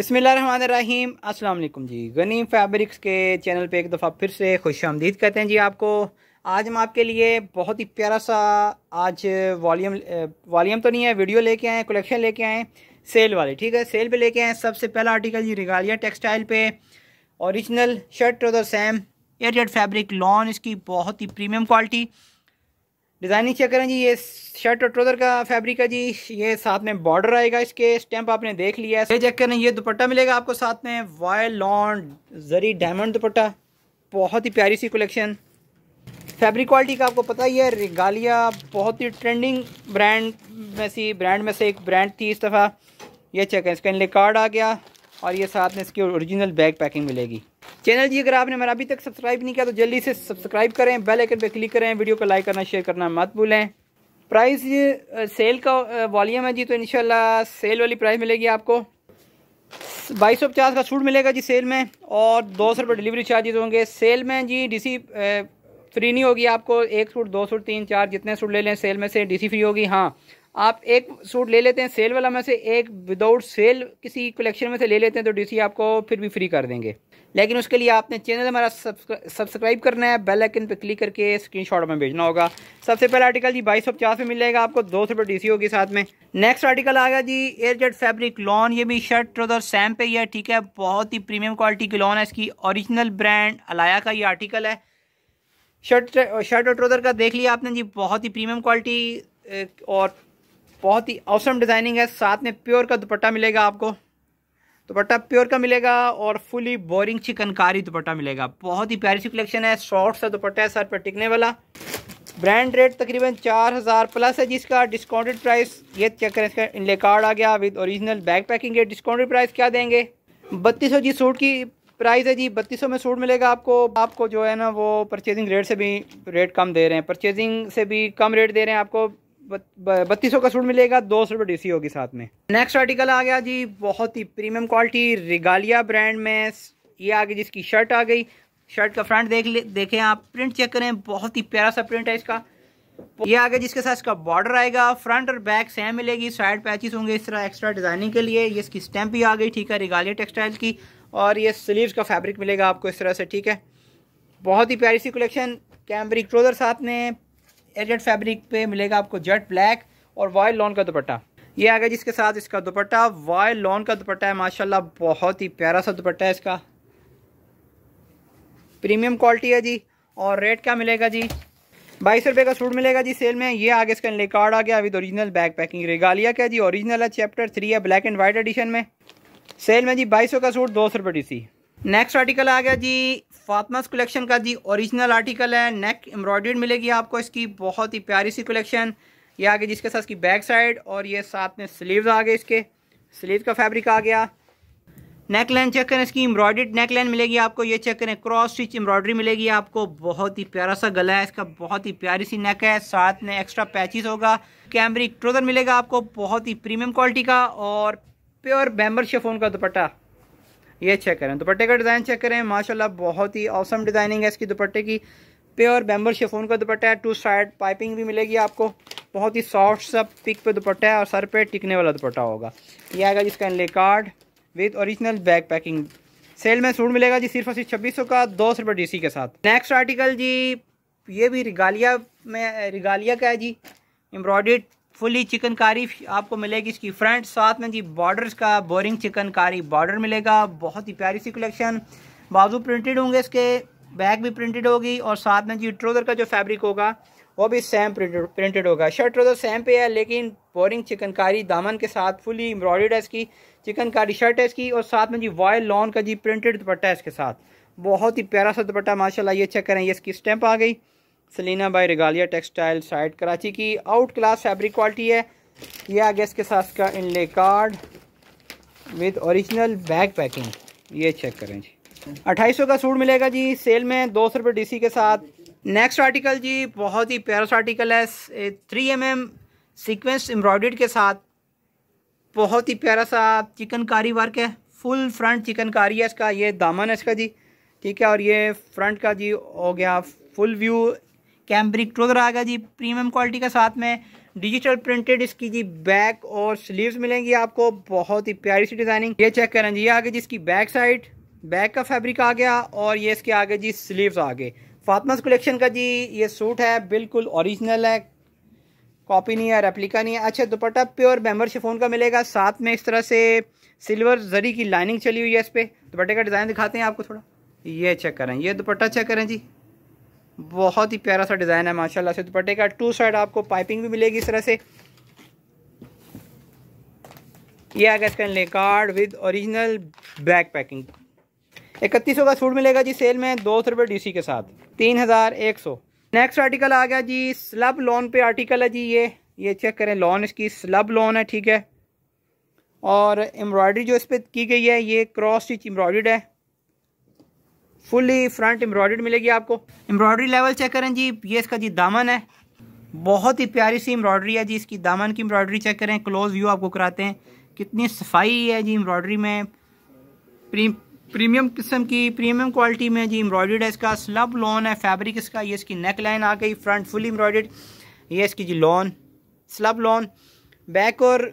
बिसमीम अस्सलाम जी गनी फैब्रिक्स के चैनल पे एक दफ़ा फिर से खुश आमदीद कहते हैं जी आपको आज हम आपके लिए बहुत ही प्यारा सा आज वॉल्यूम वॉल्यूम तो नहीं है वीडियो लेके आए कलेक्शन लेके आए सेल वाले ठीक है सेल पे लेके आए सबसे पहला आर्टिकल जी रिगालिया टेक्सटाइल पे औरिजिनल शर्ट ट्रोजर सैम एयर जेड फैब्रिक लॉन इसकी बहुत ही प्रीमियम क्वालिटी डिज़ाइनिंग चेक करें जी ये शर्ट और ट्रोज़र का फैब्रिक है जी ये साथ में बॉर्डर आएगा इसके स्टैंप आपने देख लिया है ये चेक करें ये दुपट्टा मिलेगा आपको साथ में वायल लॉन्ड जरी डायमंड दुपट्टा बहुत ही प्यारी सी कलेक्शन फैब्रिक क्वालिटी का आपको पता ही है रिगालिया बहुत ही ट्रेंडिंग ब्रांड में सी ब्रांड में से एक ब्रांड थी इस दफ़ा ये चेक है इसका इनले कार्ड आ गया और ये साथ में इसकी ओरिजिनल बैग पैकिंग मिलेगी चैनल जी अगर आपने हमारा अभी तक सब्सक्राइब नहीं किया तो जल्दी से सब्सक्राइब करें बेल आइकन पर क्लिक करें वीडियो को लाइक करना शेयर करना मत भूलें प्राइस ये सेल का वॉल्यूम है जी तो इनशाला सेल वाली प्राइस मिलेगी आपको बाईस सौ पचास का सूट मिलेगा जी सेल में और दो सौ रुपये डिलीवरी चार्जेज होंगे सेल में जी डीसी फ्री नहीं होगी आपको एक सूट दो सूट तीन चार जितने सूट ले लें सेल में से डीसी फ्री होगी हाँ आप एक सूट ले लेते हैं सेल वाला में से एक विदाउट सेल किसी कलेक्शन में से ले लेते हैं तो डीसी आपको फिर भी फ्री कर देंगे लेकिन उसके लिए आपने चैनल हमारा सब्सक्राइब करना है बेल आइकन पर क्लिक करके स्क्रीनशॉट में भेजना होगा सबसे पहला आर्टिकल जी बाईस सौ पचास में मिल जाएगा आपको दो सौ रुपये डी होगी साथ में नेक्स्ट आर्टिकल आ गया जी एयरजेट फैब्रिक लॉन ये भी शर्ट ट्रोजर सैम पे ही है ठीक है बहुत ही प्रीमियम क्वालिटी की लॉन है इसकी ओरिजिनल ब्रांड अलाया का ये आर्टिकल है शर्ट शर्ट और ट्रोदर का देख लिया आपने जी बहुत ही प्रीमियम क्वालिटी और बहुत ही औसम डिज़ाइनिंग है साथ में प्योर का दुपट्टा मिलेगा आपको दुपट्टा प्योर का मिलेगा और फुली बोरिंग चिकनकारी दुपट्टा मिलेगा बहुत ही प्यारी सी कलेक्शन है शॉर्ट सा दुपट्टा है सर पर टिकने वाला ब्रांड रेट तकरीबन चार हज़ार प्लस है जिसका डिस्काउंटेड प्राइस ये चेक करें इसका इनले कार्ड आ गया विद ओरिजिनल बैग पैकिंग है डिस्काउंटेड प्राइस क्या देंगे बत्तीस जी सूट की प्राइस है जी बत्तीस में सूट मिलेगा आपको आपको जो है ना वो परचेजिंग रेट से भी रेट कम दे रहे हैं परचेजिंग से भी कम रेट दे रहे हैं आपको बत्तीस सौ का सूट मिलेगा दो सौ रुपये डी सी होगी साथ में नेक्स्ट आर्टिकल आ गया जी बहुत ही प्रीमियम क्वालिटी रिगालिया ब्रांड में ये आ गई जिसकी शर्ट आ गई शर्ट का फ्रंट देख ले देखें आप प्रिंट चेक करें बहुत ही प्यारा सा प्रिंट है इसका ये आ गया जिसके साथ इसका बॉर्डर आएगा फ्रंट और बैक सेम मिलेगी साइड पैचिस होंगे इस तरह एक्स्ट्रा डिजाइनिंग के लिए ये इसकी स्टैम्प भी आ गई ठीक है रिगालिया टेक्सटाइल की और ये स्लीव का फैब्रिक मिलेगा आपको इस तरह से ठीक है बहुत ही प्यारी सी कलेक्शन कैम्ब्रिक ट्रोजर साथ में एडेड फैब्रिक पे मिलेगा आपको जेट ब्लैक और वाइल लॉन का दुपट्टा ये आ गया जिसके साथ इसका दुपट्टा वाइल लॉन का दुपट्टा है माशाल्लाह बहुत ही प्यारा सा दुपट्टा है इसका प्रीमियम क्वालिटी है जी और रेट क्या मिलेगा जी बाईस रुपये का सूट मिलेगा जी सेल में ये आगे इसका रिकॉर्ड आ गया with original bag packing Regalia का जी ओरिजिनल है चैप्टर थ्री है ब्लैक एंड वाइट एडिशन में सेल में जी बाईस का सूट दो सौ रुपये डी नेक्स्ट आर्टिकल आ गया जी फातमास कलेक्शन का जी ओरिजिनल आर्टिकल है नेक एम्ब्रॉयड मिलेगी आपको इसकी बहुत ही प्यारी सी कलेक्शन ये आ गई जिसके साथ इसकी बैक साइड और ये साथ में स्लीव्स आ गए इसके स्लीव का फैब्रिक आ गया नेक लाइन चेक करें इसकी एम्ब्रॉयड नेक लाइन मिलेगी आपको ये चेक करें क्रॉस स्टिच एम्ब्रॉयडरी मिलेगी आपको बहुत ही प्यारा सा गला है इसका बहुत ही प्यारी सी नेक है साथ में एक्स्ट्रा पैचेस होगा कैमरिक ट्रोजर मिलेगा आपको बहुत ही प्रीमियम क्वालिटी का और प्योर बैम्बर शेफोन का दुपट्टा ये चेक करें दुपट्टे का डिज़ाइन चेक करें माशाल्लाह बहुत ही औसम डिज़ाइनिंग है इसकी दुपट्टे की प्योर बैम्बर शेफोन का दुपट्टा है टू साइड पाइपिंग भी मिलेगी आपको बहुत ही सॉफ्ट सा पिक पे दुपट्टा है और सर पे टिकने वाला दुपट्टा होगा ये आएगा जिसका inlay card with original bag packing sale में सूट मिलेगा जी सिर्फ और सिर्फ छब्बीस सौ का दो सौ रुपये डी के साथ नेक्स्ट आर्टिकल जी ये भी रिगालिया में रिगालिया का है जी एम्ब्रॉयड फुली चिकनकारी आपको मिलेगी इसकी फ्रंट साथ में जी बॉर्डर्स का बोरिंग चिकनकारी बॉर्डर मिलेगा बहुत ही प्यारी सी कलेक्शन बाजू प्रिंटेड होंगे इसके बैक भी प्रिंटेड होगी और साथ में जी ट्रोज़र का जो फैब्रिक होगा वो भी सेम प्रिंटेड होगा शर्ट ट्रोज़र सेम पे है लेकिन बोरिंग चिकनकारी दामन के साथ फुली एम्ब्रॉयड है इसकी चिकनकारी शर्ट है इसकी और साथ में जी वॉयल लॉन का जी प्रिंटेड दुपट्टा है इसके साथ बहुत ही प्यारा सा दुपट्टा माशाल्लाह ये चेक करें ये इसकी स्टैंप आ गई Salina by Regalia textile site Karachi की आउट क्लास फैब्रिक क्वालिटी है ये आ गया इसके साथ इसका inlay card with original bag packing ये चेक करें जी अट्ठाईस का सूट मिलेगा जी सेल में दो सौ रुपये डी के साथ नेक्स्ट आर्टिकल जी बहुत ही प्यारा सा आर्टिकल है थ्री एम एम सिक्वेंस एम्ब्रॉयड के साथ बहुत ही प्यारा सा चिकनकारी वर्क है फुल फ्रंट चिकनकारी है इसका ये दामन है इसका जी ठीक है और ये फ्रंट का जी हो गया फुल व्यू कैम्ब्रिक ट्रोजर आएगा जी प्रीमियम क्वालिटी का साथ में डिजिटल प्रिंटेड इसकी जी बैक और स्लीव्स मिलेंगी आपको बहुत ही प्यारी सी डिजाइनिंग ये चेक करें जी ये आगे जी इसकी बैक साइड बैक का फैब्रिक आ गया और ये इसके आगे जी स्लीव्स आगे फातमस कलेक्शन का जी ये सूट है बिल्कुल ओरिजिनल है कॉपी नहीं है रेप्लिका नहीं है अच्छा दुपट्टा प्योर मेम्बर शिफोन का मिलेगा साथ में इस तरह से सिल्वर जरी की लाइनिंग चली हुई है इस पर दुपट्टे का डिज़ाइन दिखाते हैं आपको थोड़ा ये चेक करें ये दुपट्टा चेक करें जी बहुत ही प्यारा सा डिज़ाइन है माशाल्लाह से दुपट्टे का टू साइड आपको पाइपिंग भी मिलेगी इस तरह से ये गया इसका card with original back packing इकतीस का सूट मिलेगा जी सेल में दो सौ रुपये डी के साथ तीन हज़ार एक सौ नेक्स्ट आर्टिकल आ गया जी स्लब लोन पे आर्टिकल है जी ये ये चेक करें लॉन इसकी स्लब लोन है ठीक है और एम्ब्रॉयडरी जो इस पर की गई है ये क्रॉस स्टिच एम्ब्रॉयड है फुली फ्रंट एम्ब्रॉयड मिलेगी आपको एम्ब्रॉयडरी लेवल चेक करें जी ये इसका जी दामन है बहुत ही प्यारी सी एम्ब्रॉयडरी है जी इसकी दामन की एम्ब्रॉयडरी चेक करें क्लोज व्यू आपको कराते हैं कितनी सफाई है जी एम्ब्रॉयडरी में प्री प्रीमियम किस्म की प्रीमियम क्वालिटी में जी एम्ब्रॉयडर्ड है इसका स्लब लॉन है फैब्रिक इसका ये इसकी नेक लाइन आ गई फ्रंट फुल एम्ब्रॉयडर्ड ये इसकी जी लॉन स्लब लॉन बैक और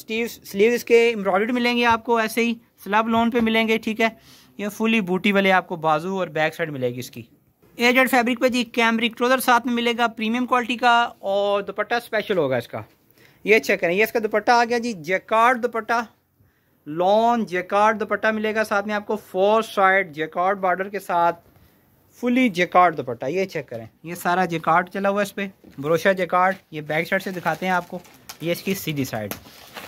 स्टीव स्लीव इसके एम्ब्रॉयडर्ड मिलेंगे आपको ऐसे ही स्लब लॉन पे मिलेंगे ठीक है ये फुली बूटी वाले आपको बाजू और बैक साइड मिलेगी इसकी एजेड फैब्रिक पे जी कैमरिक ट्रोज़र साथ में मिलेगा प्रीमियम क्वालिटी का और दुपट्टा स्पेशल होगा इसका ये चेक करें ये इसका दुपट्टा आ गया जी jacquard dupatta long jacquard dupatta मिलेगा साथ में आपको फोर साइड जेकार्ड बॉर्डर के साथ फुली जेकार्ड दुपट्टा ये चेक करें ये सारा जेकार्ड चला हुआ है इस पर ब्रोशा जेकार्ड ये बैक साइड से दिखाते हैं आपको ये इसकी सीधी साइड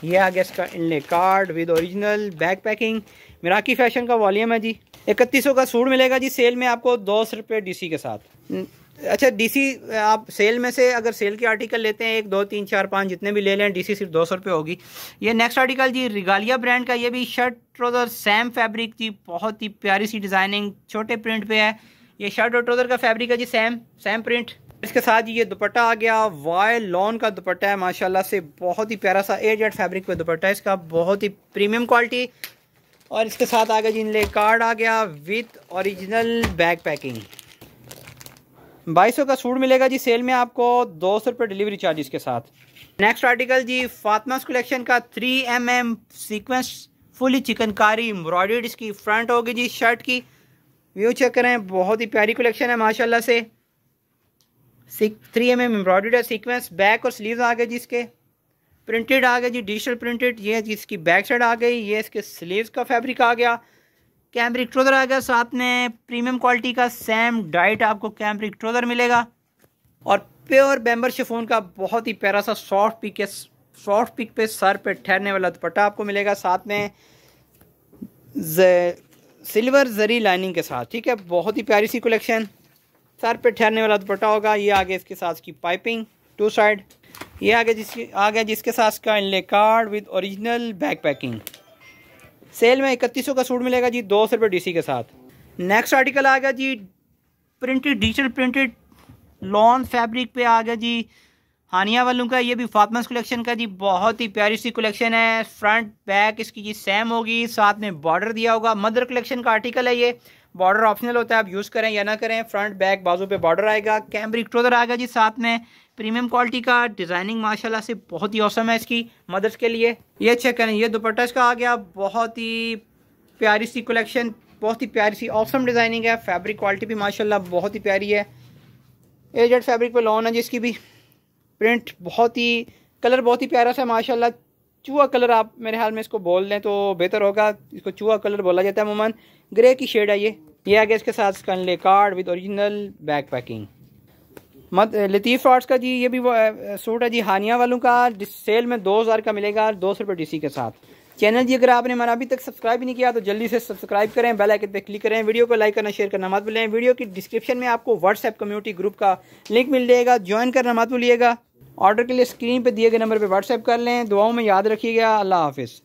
ये आ गया इसका inlay card with original back packing Miraki fashion का वॉल्यूम है जी इकतीस का सूट मिलेगा जी सेल में आपको दो सौ रुपये डी के साथ अच्छा डीसी आप सेल में से अगर सेल के आर्टिकल लेते हैं एक दो तीन चार पाँच जितने भी ले लें डीसी सिर्फ दो सौ रुपये होगी ये नेक्स्ट आर्टिकल जी रिगालिया ब्रांड का ये भी शर्ट ट्रोज़र सेम फैब्रिक जी बहुत ही प्यारी सी डिज़ाइनिंग छोटे प्रिंट पे है ये शर्ट और ट्रोज़र का फैब्रिक है जी सेम सेम प्रिंट इसके साथ ये दुपट्टा आ गया वाय लॉन का दुपट्टा है माशाला से बहुत ही प्यारा सा एयर जेट फैब्रिक पे दुपट्टा है इसका बहुत ही प्रीमियम क्वालिटी और इसके साथ आ गया जी इनले कार्ड आ गया विथ ओरिजिनल बैग पैकिंग बाईस का सूट मिलेगा जी सेल में आपको दो सौ रुपये डिलीवरी चार्जेस के साथ नेक्स्ट आर्टिकल जी फातमास कलेक्शन का three M M sequence fully chikankari embroidered इसकी फ्रंट होगी जी शर्ट की व्यू चेक करें बहुत ही प्यारी कलेक्शन है माशाल्लाह से थ्री एम एम एम्ब्रॉयड है सीक्वेंस बैक और स्लीव आ गए जी इसके प्रिंटेड आ गया जी डिजिटल प्रिंटेड ये इसकी बैक साइड आ गई ये इसके स्लीव्स का फैब्रिक आ गया कैम्ब्रिक ट्रोज़र आ गया साथ में प्रीमियम क्वालिटी का सेम डाइट आपको कैम्ब्रिक ट्रोज़र मिलेगा और प्योर बैम्बर शिफोन का बहुत ही प्यारा सा सॉफ्ट पिक के सॉफ्ट पिक पे सर पे ठहरने वाला दुपट्टा आपको मिलेगा साथ में सिल्वर जरी लाइनिंग के साथ ठीक है बहुत ही प्यारी सी कलेक्शन सर पे ठहरने वाला दुपट्टा होगा ये आगे इसके साथ की पाइपिंग टू साइड ये आ गया जिसके आ गया जिसके साथ इसका inlay card with original back packing sale में इकतीस सौ का सूट मिलेगा जी दो सौ रुपये के साथ नेक्स्ट आर्टिकल आ गया जी printed digital printed long fabric पे आ गया जी हानिया वालों का ये भी फातमस कलेक्शन का जी बहुत ही प्यारी सी कलेक्शन है फ्रंट बैक इसकी जी सेम होगी साथ में बॉर्डर दिया होगा मदर कलेक्शन का आर्टिकल है ये बॉर्डर ऑप्शनल होता है आप यूज़ करें या ना करें फ्रंट बैक बाजू पे बॉर्डर आएगा कैमरिक ट्रोजर आएगा जी साथ में प्रीमियम क्वालिटी का डिज़ाइनिंग माशाल्लाह से बहुत ही औसम है इसकी मदर्स के लिए ये चेक करें ये दुपट्टा इसका आ गया बहुत ही प्यारी सी कलेक्शन बहुत ही प्यारी सी औसम डिज़ाइनिंग है फैब्रिक क्वालिटी भी माशाला बहुत ही प्यारी है एजेड फैब्रिक पे लॉन है जिसकी भी प्रिंट बहुत ही कलर बहुत ही प्यारा सा माशाल्लाह चूहा कलर आप मेरे हाल में इसको बोल दें तो बेहतर होगा इसको चूहा कलर बोला जाता है अमूमन ग्रे की शेड है ये ये आ गया इसके साथ स्कनले card with original back packing मत लतीफ़ फ्रॉड्स का जी ये भी वो सूट है जी हानिया वालों का सेल में दो हज़ार का मिलेगा दो सौ रुपये डी के साथ चैनल जी अगर आपने हमारा अभी तक सब्सक्राइब नहीं किया तो जल्दी से सब्सक्राइब करें बेल आइकन पर क्लिक करें वीडियो को लाइक करना शेयर करना मत भूलें वीडियो की डिस्क्रिप्शन में आपको व्हाट्सएप कम्युनिटी ग्रुप का लिंक मिल जाएगा ज्वाइन करना मत भूलिएगा ऑर्डर के लिए स्क्रीन पर दिए गए नंबर पर व्हाट्सएप कर लें दुआओं में याद रखिएगा अल्लाह हाफिज़